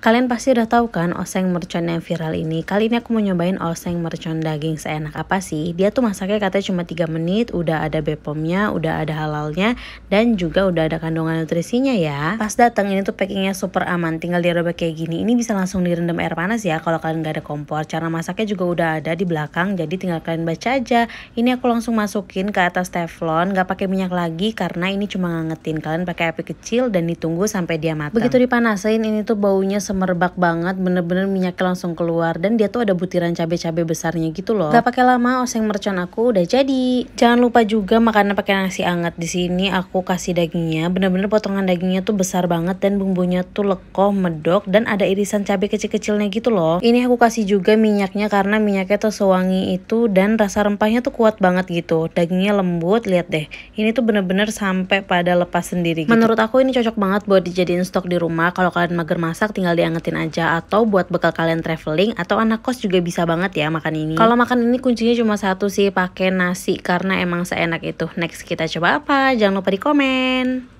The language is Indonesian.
Kalian pasti udah tahu kan oseng mercon yang viral ini. Kali ini aku mau nyobain oseng mercon daging seenak apa sih. Dia tuh masaknya katanya cuma 3 menit, udah ada bepomnya udah ada halalnya, dan juga udah ada kandungan nutrisinya ya. Pas datang ini tuh packingnya super aman, tinggal dirobek kayak gini. Ini bisa langsung direndam air panas ya kalau kalian gak ada kompor. Cara masaknya juga udah ada di belakang, jadi tinggal kalian baca aja. Ini aku langsung masukin ke atas teflon, gak pakai minyak lagi karena ini cuma ngangetin. Kalian pakai api kecil dan ditunggu sampai dia matang. Begitu dipanasin ini tuh baunya semerbak banget bener-bener minyaknya langsung keluar dan dia tuh ada butiran cabai-cabai besarnya gitu loh gak pakai lama oseng mercon aku udah jadi jangan lupa juga makanan pakai nasi hangat di sini aku kasih dagingnya bener-bener potongan dagingnya tuh besar banget dan bumbunya tuh lekoh medok dan ada irisan cabai kecil-kecilnya gitu loh ini aku kasih juga minyaknya karena minyaknya tuh sewangi itu dan rasa rempahnya tuh kuat banget gitu dagingnya lembut lihat deh ini tuh bener-bener sampai pada lepas sendiri gitu. menurut aku ini cocok banget buat dijadiin stok di rumah kalau kalian mager masak tinggal diangetin aja atau buat bekal kalian traveling atau anak kos juga bisa banget ya makan ini. Kalau makan ini kuncinya cuma satu sih, pakai nasi karena emang seenak itu. Next kita coba apa? Jangan lupa di komen.